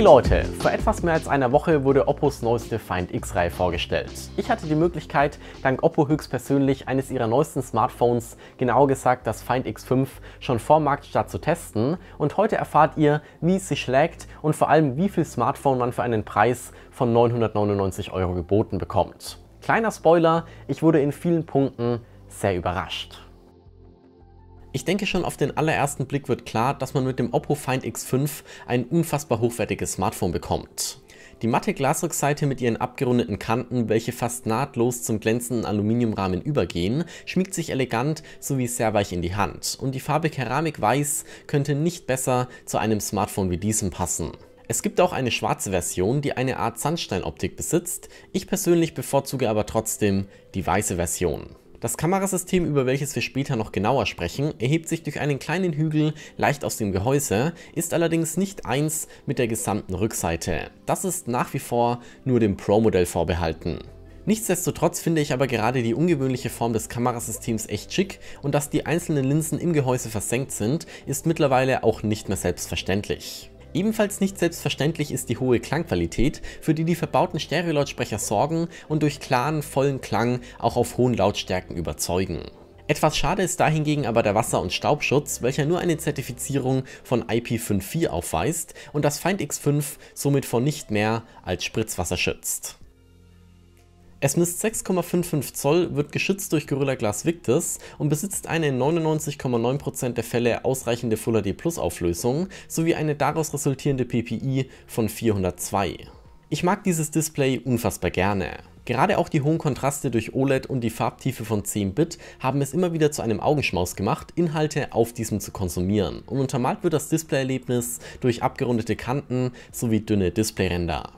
Hey Leute, vor etwas mehr als einer Woche wurde Oppos neueste Find X-Reihe vorgestellt. Ich hatte die Möglichkeit, dank Oppo höchstpersönlich eines ihrer neuesten Smartphones, genauer gesagt das Find X5, schon vor Marktstart zu testen und heute erfahrt ihr, wie es sich schlägt und vor allem wie viel Smartphone man für einen Preis von 999 Euro geboten bekommt. Kleiner Spoiler, ich wurde in vielen Punkten sehr überrascht. Ich denke schon auf den allerersten Blick wird klar, dass man mit dem Oppo Find X5 ein unfassbar hochwertiges Smartphone bekommt. Die matte Glasrückseite mit ihren abgerundeten Kanten, welche fast nahtlos zum glänzenden Aluminiumrahmen übergehen, schmiegt sich elegant sowie sehr weich in die Hand und die Farbe Keramik Weiß könnte nicht besser zu einem Smartphone wie diesem passen. Es gibt auch eine schwarze Version, die eine Art Sandsteinoptik besitzt, ich persönlich bevorzuge aber trotzdem die weiße Version. Das Kamerasystem, über welches wir später noch genauer sprechen, erhebt sich durch einen kleinen Hügel leicht aus dem Gehäuse, ist allerdings nicht eins mit der gesamten Rückseite. Das ist nach wie vor nur dem Pro-Modell vorbehalten. Nichtsdestotrotz finde ich aber gerade die ungewöhnliche Form des Kamerasystems echt schick und dass die einzelnen Linsen im Gehäuse versenkt sind, ist mittlerweile auch nicht mehr selbstverständlich. Ebenfalls nicht selbstverständlich ist die hohe Klangqualität, für die die verbauten Stereo-Lautsprecher sorgen und durch klaren, vollen Klang auch auf hohen Lautstärken überzeugen. Etwas schade ist dahingegen aber der Wasser- und Staubschutz, welcher nur eine Zertifizierung von IP54 aufweist und das Find X5 somit vor nicht mehr als Spritzwasser schützt. Es misst 6,55 Zoll, wird geschützt durch Gorilla Glass Victus und besitzt eine in 99,9% der Fälle ausreichende Full HD Plus Auflösung sowie eine daraus resultierende PPI von 402. Ich mag dieses Display unfassbar gerne. Gerade auch die hohen Kontraste durch OLED und die Farbtiefe von 10 Bit haben es immer wieder zu einem Augenschmaus gemacht, Inhalte auf diesem zu konsumieren und untermalt wird das Displayerlebnis durch abgerundete Kanten sowie dünne Displayränder.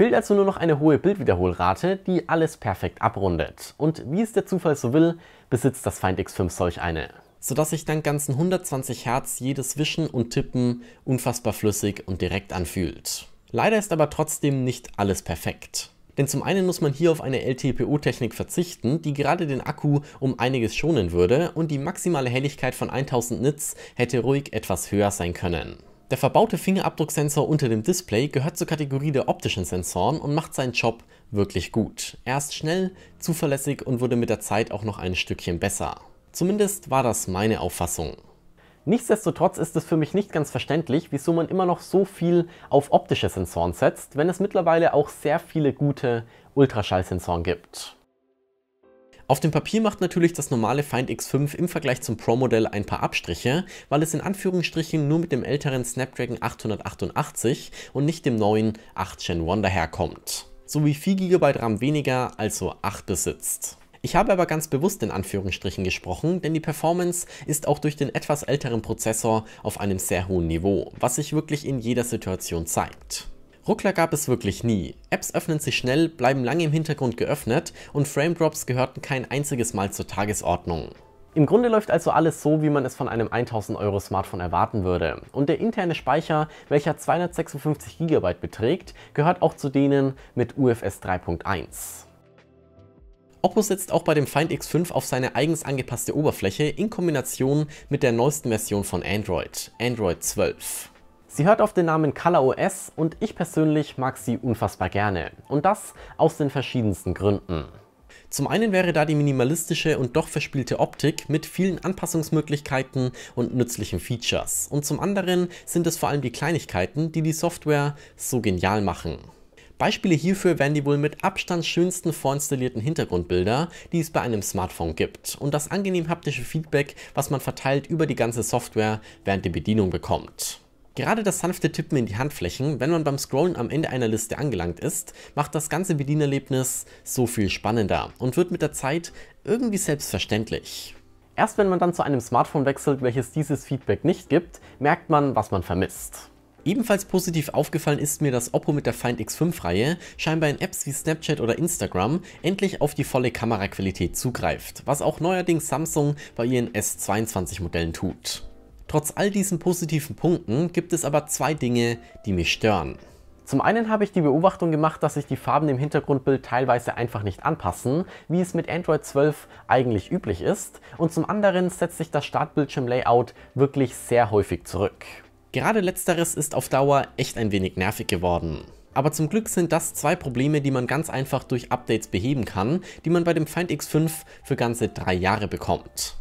Fehlt also nur noch eine hohe Bildwiederholrate, die alles perfekt abrundet. Und wie es der Zufall so will, besitzt das Find X5 solch eine. Sodass sich dank ganzen 120 Hertz jedes Wischen und Tippen unfassbar flüssig und direkt anfühlt. Leider ist aber trotzdem nicht alles perfekt. Denn zum einen muss man hier auf eine LTPO-Technik verzichten, die gerade den Akku um einiges schonen würde und die maximale Helligkeit von 1000 Nits hätte ruhig etwas höher sein können. Der verbaute Fingerabdrucksensor unter dem Display gehört zur Kategorie der optischen Sensoren und macht seinen Job wirklich gut. Er ist schnell, zuverlässig und wurde mit der Zeit auch noch ein Stückchen besser. Zumindest war das meine Auffassung. Nichtsdestotrotz ist es für mich nicht ganz verständlich, wieso man immer noch so viel auf optische Sensoren setzt, wenn es mittlerweile auch sehr viele gute Ultraschallsensoren gibt. Auf dem Papier macht natürlich das normale Find X5 im Vergleich zum Pro-Modell ein paar Abstriche, weil es in Anführungsstrichen nur mit dem älteren Snapdragon 888 und nicht dem neuen 8 Gen 1 daherkommt sowie 4 GB RAM weniger, also 8 besitzt. Ich habe aber ganz bewusst in Anführungsstrichen gesprochen, denn die Performance ist auch durch den etwas älteren Prozessor auf einem sehr hohen Niveau, was sich wirklich in jeder Situation zeigt. Ruckler gab es wirklich nie. Apps öffnen sich schnell, bleiben lange im Hintergrund geöffnet und Frame Drops gehörten kein einziges Mal zur Tagesordnung. Im Grunde läuft also alles so, wie man es von einem 1000 Euro Smartphone erwarten würde. Und der interne Speicher, welcher 256 GB beträgt, gehört auch zu denen mit UFS 3.1. Oppo setzt auch bei dem Find X5 auf seine eigens angepasste Oberfläche in Kombination mit der neuesten Version von Android, Android 12. Sie hört auf den Namen ColorOS und ich persönlich mag sie unfassbar gerne. Und das aus den verschiedensten Gründen. Zum einen wäre da die minimalistische und doch verspielte Optik mit vielen Anpassungsmöglichkeiten und nützlichen Features. Und zum anderen sind es vor allem die Kleinigkeiten, die die Software so genial machen. Beispiele hierfür wären die wohl mit Abstand schönsten vorinstallierten Hintergrundbilder, die es bei einem Smartphone gibt und das angenehm haptische Feedback, was man verteilt über die ganze Software während der Bedienung bekommt. Gerade das sanfte Tippen in die Handflächen, wenn man beim Scrollen am Ende einer Liste angelangt ist, macht das ganze Bedienerlebnis so viel spannender und wird mit der Zeit irgendwie selbstverständlich. Erst wenn man dann zu einem Smartphone wechselt, welches dieses Feedback nicht gibt, merkt man, was man vermisst. Ebenfalls positiv aufgefallen ist mir, dass Oppo mit der Find X5-Reihe scheinbar in Apps wie Snapchat oder Instagram endlich auf die volle Kameraqualität zugreift, was auch neuerdings Samsung bei ihren S22-Modellen tut. Trotz all diesen positiven Punkten gibt es aber zwei Dinge, die mich stören. Zum einen habe ich die Beobachtung gemacht, dass sich die Farben im Hintergrundbild teilweise einfach nicht anpassen, wie es mit Android 12 eigentlich üblich ist. Und zum anderen setzt sich das Startbildschirm-Layout wirklich sehr häufig zurück. Gerade letzteres ist auf Dauer echt ein wenig nervig geworden. Aber zum Glück sind das zwei Probleme, die man ganz einfach durch Updates beheben kann, die man bei dem Find X5 für ganze drei Jahre bekommt.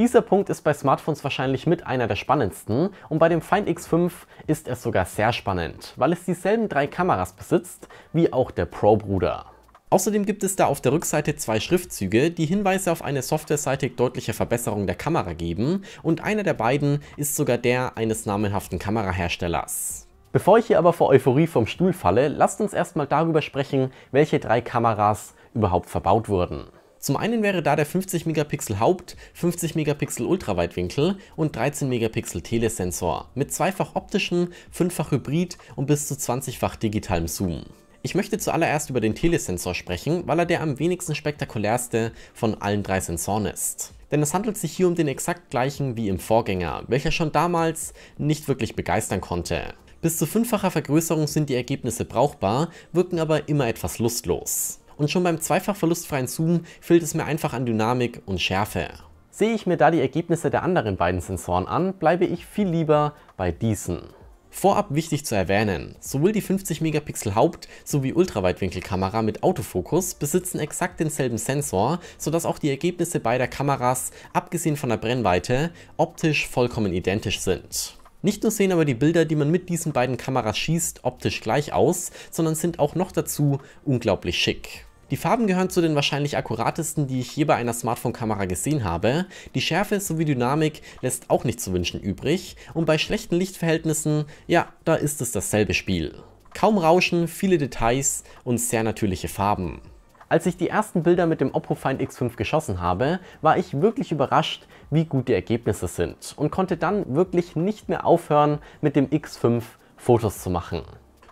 Dieser Punkt ist bei Smartphones wahrscheinlich mit einer der spannendsten und bei dem Find X5 ist es sogar sehr spannend, weil es dieselben drei Kameras besitzt wie auch der Pro-Bruder. Außerdem gibt es da auf der Rückseite zwei Schriftzüge, die Hinweise auf eine softwareseitig deutliche Verbesserung der Kamera geben und einer der beiden ist sogar der eines namenhaften Kameraherstellers. Bevor ich hier aber vor Euphorie vom Stuhl falle, lasst uns erstmal darüber sprechen, welche drei Kameras überhaupt verbaut wurden. Zum einen wäre da der 50 Megapixel Haupt, 50 Megapixel Ultraweitwinkel und 13 Megapixel Telesensor mit zweifach optischen, fünffach Hybrid und bis zu 20-fach digitalem Zoom. Ich möchte zuallererst über den Telesensor sprechen, weil er der am wenigsten spektakulärste von allen drei Sensoren ist. Denn es handelt sich hier um den exakt gleichen wie im Vorgänger, welcher schon damals nicht wirklich begeistern konnte. Bis zu fünffacher Vergrößerung sind die Ergebnisse brauchbar, wirken aber immer etwas lustlos und schon beim zweifach verlustfreien Zoom fehlt es mir einfach an Dynamik und Schärfe. Sehe ich mir da die Ergebnisse der anderen beiden Sensoren an, bleibe ich viel lieber bei diesen. Vorab wichtig zu erwähnen, sowohl die 50 Megapixel Haupt- sowie Ultraweitwinkelkamera mit Autofokus besitzen exakt denselben Sensor, sodass auch die Ergebnisse beider Kameras, abgesehen von der Brennweite, optisch vollkommen identisch sind. Nicht nur sehen aber die Bilder, die man mit diesen beiden Kameras schießt, optisch gleich aus, sondern sind auch noch dazu unglaublich schick. Die Farben gehören zu den wahrscheinlich akkuratesten, die ich je bei einer Smartphone-Kamera gesehen habe. Die Schärfe sowie Dynamik lässt auch nicht zu wünschen übrig und bei schlechten Lichtverhältnissen, ja, da ist es dasselbe Spiel. Kaum Rauschen, viele Details und sehr natürliche Farben. Als ich die ersten Bilder mit dem Oppo Find X5 geschossen habe, war ich wirklich überrascht, wie gut die Ergebnisse sind und konnte dann wirklich nicht mehr aufhören, mit dem X5 Fotos zu machen.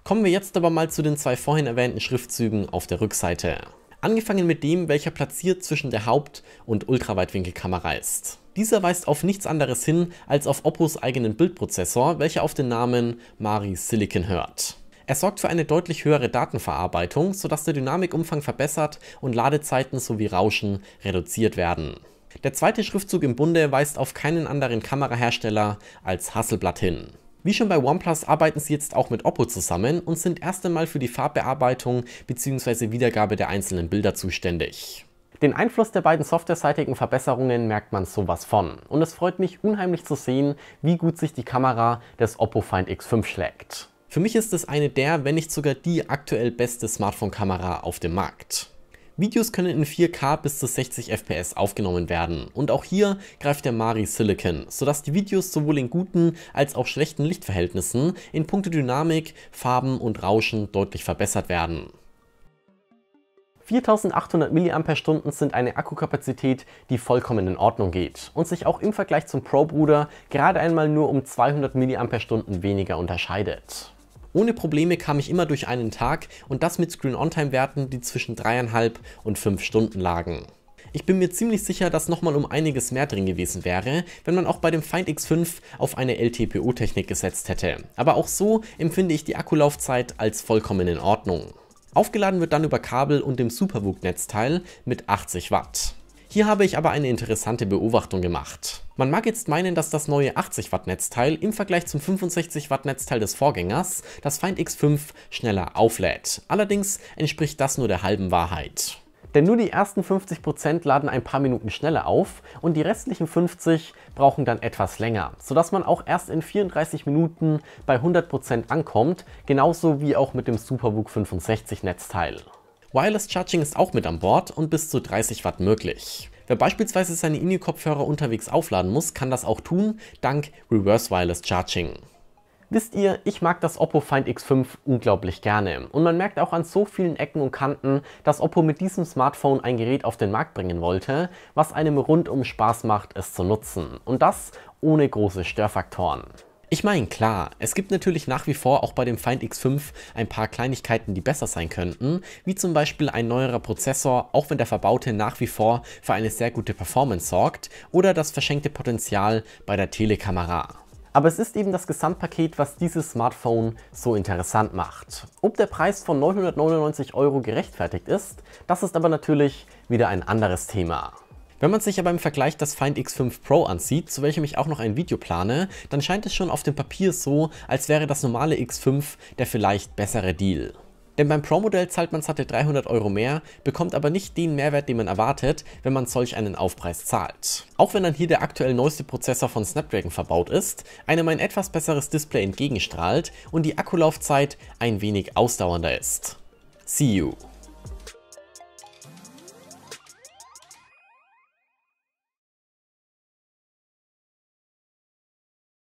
Kommen wir jetzt aber mal zu den zwei vorhin erwähnten Schriftzügen auf der Rückseite. Angefangen mit dem, welcher platziert zwischen der Haupt- und Ultraweitwinkelkamera ist. Dieser weist auf nichts anderes hin als auf Oppos eigenen Bildprozessor, welcher auf den Namen Mari Silicon hört. Er sorgt für eine deutlich höhere Datenverarbeitung, sodass der Dynamikumfang verbessert und Ladezeiten sowie Rauschen reduziert werden. Der zweite Schriftzug im Bunde weist auf keinen anderen Kamerahersteller als Hasselblatt hin. Wie schon bei OnePlus arbeiten sie jetzt auch mit Oppo zusammen und sind erst einmal für die Farbbearbeitung bzw. Wiedergabe der einzelnen Bilder zuständig. Den Einfluss der beiden softwareseitigen Verbesserungen merkt man sowas von. Und es freut mich unheimlich zu sehen, wie gut sich die Kamera des Oppo Find X5 schlägt. Für mich ist es eine der, wenn nicht sogar die aktuell beste Smartphone-Kamera auf dem Markt. Videos können in 4K bis zu 60 FPS aufgenommen werden und auch hier greift der Mari Silicon, sodass die Videos sowohl in guten als auch schlechten Lichtverhältnissen in puncto Dynamik, Farben und Rauschen deutlich verbessert werden. 4800 mAh sind eine Akkukapazität, die vollkommen in Ordnung geht und sich auch im Vergleich zum Pro Bruder gerade einmal nur um 200 mAh weniger unterscheidet. Ohne Probleme kam ich immer durch einen Tag und das mit Screen-On-Time-Werten, die zwischen 3,5 und 5 Stunden lagen. Ich bin mir ziemlich sicher, dass nochmal um einiges mehr drin gewesen wäre, wenn man auch bei dem Find X5 auf eine LTPO-Technik gesetzt hätte. Aber auch so empfinde ich die Akkulaufzeit als vollkommen in Ordnung. Aufgeladen wird dann über Kabel und dem Superbook-Netzteil mit 80 Watt. Hier habe ich aber eine interessante Beobachtung gemacht. Man mag jetzt meinen, dass das neue 80 Watt Netzteil im Vergleich zum 65 Watt Netzteil des Vorgängers das Find X5 schneller auflädt. Allerdings entspricht das nur der halben Wahrheit. Denn nur die ersten 50% laden ein paar Minuten schneller auf und die restlichen 50 brauchen dann etwas länger, sodass man auch erst in 34 Minuten bei 100% ankommt, genauso wie auch mit dem Superbook 65 Netzteil. Wireless Charging ist auch mit an Bord und bis zu 30 Watt möglich. Wer beispielsweise seine in INI-Kopfhörer unterwegs aufladen muss, kann das auch tun, dank Reverse Wireless Charging. Wisst ihr, ich mag das Oppo Find X5 unglaublich gerne und man merkt auch an so vielen Ecken und Kanten, dass Oppo mit diesem Smartphone ein Gerät auf den Markt bringen wollte, was einem rundum Spaß macht, es zu nutzen und das ohne große Störfaktoren. Ich meine, klar, es gibt natürlich nach wie vor auch bei dem Find X5 ein paar Kleinigkeiten, die besser sein könnten, wie zum Beispiel ein neuerer Prozessor, auch wenn der verbaute nach wie vor für eine sehr gute Performance sorgt, oder das verschenkte Potenzial bei der Telekamera. Aber es ist eben das Gesamtpaket, was dieses Smartphone so interessant macht. Ob der Preis von 999 Euro gerechtfertigt ist, das ist aber natürlich wieder ein anderes Thema. Wenn man sich aber im Vergleich das Find X5 Pro ansieht, zu welchem ich auch noch ein Video plane, dann scheint es schon auf dem Papier so, als wäre das normale X5 der vielleicht bessere Deal. Denn beim Pro-Modell zahlt man satte 300 Euro mehr, bekommt aber nicht den Mehrwert, den man erwartet, wenn man solch einen Aufpreis zahlt. Auch wenn dann hier der aktuell neueste Prozessor von Snapdragon verbaut ist, einem ein etwas besseres Display entgegenstrahlt und die Akkulaufzeit ein wenig ausdauernder ist. See you!